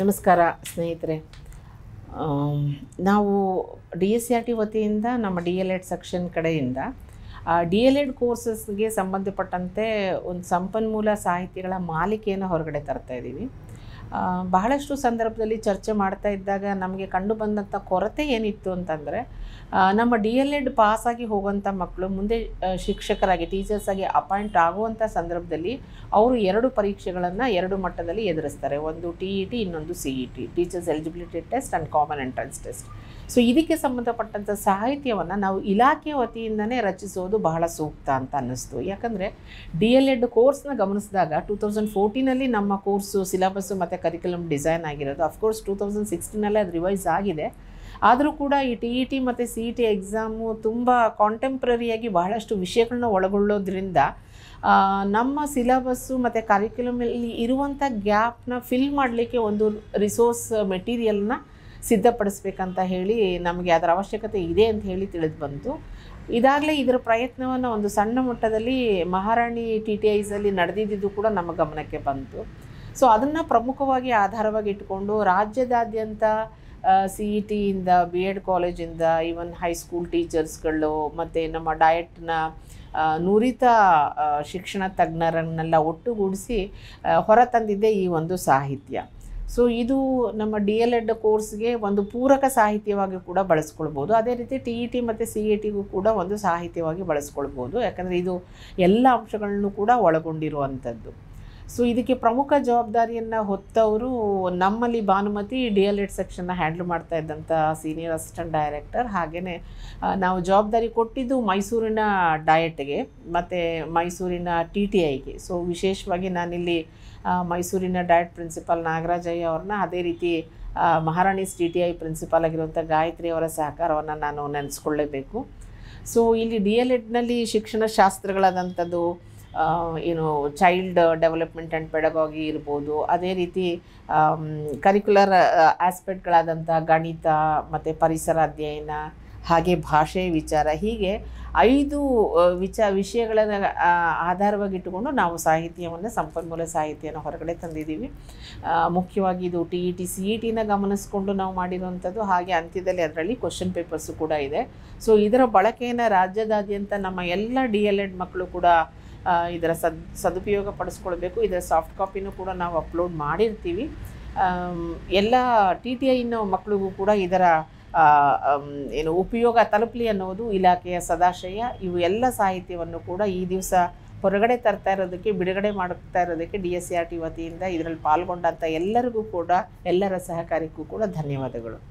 ನಮಸ್ಕಾರ ಸ್ನೇಹಿತರೆ ನಾವು D S C R T ವತಿಯಿಂದ ನಮ್ಮ ಡಿ ಎಲ್ ಎಡ್ ಸೆಕ್ಷನ್ ಕಡೆಯಿಂದ ಡಿ ಎಲ್ ಎಡ್ ಕೋರ್ಸಸ್ಗೆ ಸಂಬಂಧಪಟ್ಟಂತೆ ಒಂದು ಸಂಪನ್ಮೂಲ ಸಾಹಿತಿಗಳ ಮಾಲಿಕೆಯನ್ನು ಹೊರಗಡೆ ತರ್ತಾ ಬಹಳಷ್ಟು ಸಂದರ್ಭದಲ್ಲಿ ಚರ್ಚೆ ಮಾಡ್ತಾ ಇದ್ದಾಗ ನಮಗೆ ಕಂಡು ಬಂದಂಥ ಕೊರತೆ ಏನಿತ್ತು ಅಂತಂದರೆ ನಮ್ಮ ಡಿ ಎಲ್ ಎಡ್ ಪಾಸಾಗಿ ಹೋಗುವಂಥ ಮಕ್ಕಳು ಮುಂದೆ ಶಿಕ್ಷಕರಾಗಿ ಟೀಚರ್ಸ್ ಆಗಿ ಅಪಾಯಿಂಟ್ ಆಗುವಂಥ ಸಂದರ್ಭದಲ್ಲಿ ಅವರು ಎರಡು ಪರೀಕ್ಷೆಗಳನ್ನು ಎರಡು ಮಟ್ಟದಲ್ಲಿ ಎದುರಿಸ್ತಾರೆ ಒಂದು ಟಿ ಇ ಟಿ ಇನ್ನೊಂದು C E T teachers eligibility test and common entrance test so ಇದಕ್ಕೆ ಸಂಬಂಧಪಟ್ಟಂಥ ಸಾಹಿತ್ಯವನ್ನು ನಾವು ಇಲಾಖೆ ವತಿಯಿಂದನೇ ರಚಿಸೋದು ಬಹಳ ಸೂಕ್ತ ಅಂತ ಅನ್ನಿಸ್ತು ಯಾಕಂದರೆ ಡಿ ಎಲ್ ಎಡ್ ಕೋರ್ಸ್ನ ಗಮನಿಸಿದಾಗ ಟೂ ತೌಸಂಡ್ ಫೋರ್ಟೀನಲ್ಲಿ ನಮ್ಮ ಕೋರ್ಸು ಸಿಲೆಬಸ್ಸು ಮತ್ತು ಕರಿಕ್ಯುಲಮ್ ಡಿಸೈನ್ ಆಗಿರೋದು ಅಫ್ಕೋರ್ಸ್ ಟೂ ತೌಸಂಡ್ ಸಿಕ್ಸ್ಟೀನಲ್ಲೇ ಅದು ರಿವೈಸ್ ಆಗಿದೆ ಆದರೂ ಕೂಡ ಈ ಟಿ ಇ ಟಿ ಮತ್ತು ಸಿ ಇ ಟಿ ಎಕ್ಸಾಮು ತುಂಬ ಕಾಂಟೆಂಪ್ರರಿಯಾಗಿ ಬಹಳಷ್ಟು ವಿಷಯಗಳನ್ನ ಒಳಗೊಳ್ಳೋದ್ರಿಂದ ನಮ್ಮ ಸಿಲಬಸ್ಸು ಮತ್ತು ಕರಿಕ್ಯುಲಮಲ್ಲಿ ಇರುವಂಥ ಗ್ಯಾಪ್ನ ಫಿಲ್ ಮಾಡಲಿಕ್ಕೆ ಒಂದು ರಿಸೋರ್ಸ್ ಮೆಟೀರಿಯಲ್ನ ಸಿದ್ಧಪಡಿಸ್ಬೇಕಂತ ಹೇಳಿ ನಮಗೆ ಅದರ ಅವಶ್ಯಕತೆ ಇದೆ ಅಂತ ಹೇಳಿ ತಿಳಿದು ಬಂತು ಇದಾಗಲೇ ಇದರ ಪ್ರಯತ್ನವನ್ನು ಒಂದು ಸಣ್ಣ ಮಟ್ಟದಲ್ಲಿ ಮಹಾರಾಣಿ ಟಿ ಟಿ ಐಸಲ್ಲಿ ನಡೆದಿದ್ದು ಕೂಡ ನಮ್ಮ ಗಮನಕ್ಕೆ ಬಂತು ಸೊ ಅದನ್ನು ಪ್ರಮುಖವಾಗಿ ಆಧಾರವಾಗಿ ಇಟ್ಕೊಂಡು ರಾಜ್ಯದಾದ್ಯಂತ ಸಿ ಇ ಟಿಯಿಂದ ಬಿ ಎಡ್ ಕಾಲೇಜಿಂದ ಈವನ್ ಹೈಸ್ಕೂಲ್ ಟೀಚರ್ಸ್ಗಳು ಮತ್ತು ನಮ್ಮ ಡಯಟ್ನ ನುರಿತ ಶಿಕ್ಷಣ ತಜ್ಞರನ್ನೆಲ್ಲ ಒಟ್ಟುಗೂಡಿಸಿ ಹೊರತಂದಿದೆ ಈ ಒಂದು ಸಾಹಿತ್ಯ ಸೊ ಇದು ನಮ್ಮ ಡಿ ಎಲ್ ಎಡ್ ಕೋರ್ಸ್ಗೆ ಒಂದು ಪೂರಕ ಸಾಹಿತ್ಯವಾಗಿ ಕೂಡ ಬಳಸ್ಕೊಳ್ಬೋದು ಅದೇ ರೀತಿ ಟಿ ಇ e ಟಿ ಮತ್ತು ಸಿ ಇ e ಟಿಗೂ ಕೂಡ ಒಂದು ಸಾಹಿತ್ಯವಾಗಿ ಬಳಸ್ಕೊಳ್ಬೋದು ಯಾಕಂದರೆ ಇದು ಎಲ್ಲ ಅಂಶಗಳನ್ನು ಕೂಡ ಒಳಗೊಂಡಿರುವಂಥದ್ದು ಸೊ ಇದಕ್ಕೆ ಪ್ರಮುಖ ಜವಾಬ್ದಾರಿಯನ್ನು ಹೊತ್ತವರು ನಮ್ಮಲ್ಲಿ ಭಾನುಮತಿ ಡಿ ಎಲ್ ಎಡ್ ಸೆಕ್ಷನ್ನ ಹ್ಯಾಂಡ್ಲ್ ಮಾಡ್ತಾ ಇದ್ದಂಥ ಸೀನಿಯರ್ ಅಸಿಸ್ಟೆಂಟ್ ಡೈರೆಕ್ಟರ್ ಹಾಗೆಯೇ ನಾವು ಜವಾಬ್ದಾರಿ ಕೊಟ್ಟಿದ್ದು ಮೈಸೂರಿನ ಡಯಟ್ಗೆ ಮತ್ತು ಮೈಸೂರಿನ ಟಿ ಟಿ ಐಗೆ ಸೊ ವಿಶೇಷವಾಗಿ ನಾನಿಲ್ಲಿ ಮೈಸೂರಿನ ಡಯಟ್ ಪ್ರಿನ್ಸಿಪಾಲ್ ನಾಗರಾಜಯ್ಯ ಅವ್ರನ್ನ ಅದೇ ರೀತಿ Maharani T T I principal ಆಗಿರುವಂಥ ಗಾಯತ್ರಿ ಅವರ ಸಹಕಾರವನ್ನು ನಾನು ನೆನೆಸ್ಕೊಳ್ಳೇಬೇಕು ಸೊ ಇಲ್ಲಿ ಡಿ ಎಲ್ ಎಡ್ನಲ್ಲಿ ಶಿಕ್ಷಣ ಶಾಸ್ತ್ರಗಳಾದಂಥದ್ದು ಏನು ಚೈಲ್ಡ್ ಡೆವಲಪ್ಮೆಂಟ್ ಆ್ಯಂಡ್ ಪೆಡಗಾಗಿ ಇರ್ಬೋದು ಅದೇ ರೀತಿ ಕರಿಕ್ಯುಲರ್ ಆಸ್ಪೆಕ್ಟ್ಗಳಾದಂಥ ಗಣಿತ ಮತ್ತು ಪರಿಸರ ಅಧ್ಯಯನ ಹಾಗೆ ಭಾಷೆ ವಿಚಾರ ಹೀಗೆ ಐದು ವಿಚ ವಿಷಯಗಳನ್ನು ಆಧಾರವಾಗಿಟ್ಟುಕೊಂಡು ನಾವು ಸಾಹಿತ್ಯವನ್ನು ಸಂಪನ್ಮೂಲ ಸಾಹಿತ್ಯನ ಹೊರಗಡೆ ತಂದಿದ್ದೀವಿ ಮುಖ್ಯವಾಗಿ ಇದು T E T C E ಟಿನ ಗಮನಿಸ್ಕೊಂಡು ನಾವು ಮಾಡಿರುವಂಥದ್ದು ಹಾಗೆ ಅಂತ್ಯದಲ್ಲಿ ಅದರಲ್ಲಿ ಕ್ವಶನ್ ಪೇಪರ್ಸು ಕೂಡ ಇದೆ ಸೊ ಇದರ ಬಳಕೆಯನ್ನು ರಾಜ್ಯದಾದ್ಯಂತ ನಮ್ಮ ಎಲ್ಲ ಡಿ ಎಲ್ ಎಡ್ ಮಕ್ಕಳು ಕೂಡ ಇದರ ಸದ್ ಸದುಪಯೋಗ ಪಡಿಸ್ಕೊಳ್ಬೇಕು ಇದರ ಸಾಫ್ಟ್ ಕಾಪಿನೂ ಕೂಡ ನಾವು ಅಪ್ಲೋಡ್ ಮಾಡಿರ್ತೀವಿ ಎಲ್ಲ ಟಿ ಟಿ ಐನ ಮಕ್ಕಳಿಗೂ ಕೂಡ ಇದರ ಏನು ಉಪಯೋಗ ತಲುಪಲಿ ಅನ್ನೋದು ಇಲಾಖೆಯ ಸದಾಶಯ ಇವು ಎಲ್ಲ ಸಾಹಿತ್ಯವನ್ನು ಕೂಡ ಈ ದಿವಸ ಹೊರಗಡೆ ತರ್ತಾ ಇರೋದಕ್ಕೆ ಬಿಡುಗಡೆ ಮಾಡ್ತಾ ಇರೋದಕ್ಕೆ D S C R T ವತಿಯಿಂದ ಇದರಲ್ಲಿ ಪಾಲ್ಗೊಂಡಂಥ ಎಲ್ಲರಿಗೂ ಕೂಡ ಎಲ್ಲರ ಸಹಕಾರಕ್ಕೂ ಕೂಡ ಧನ್ಯವಾದಗಳು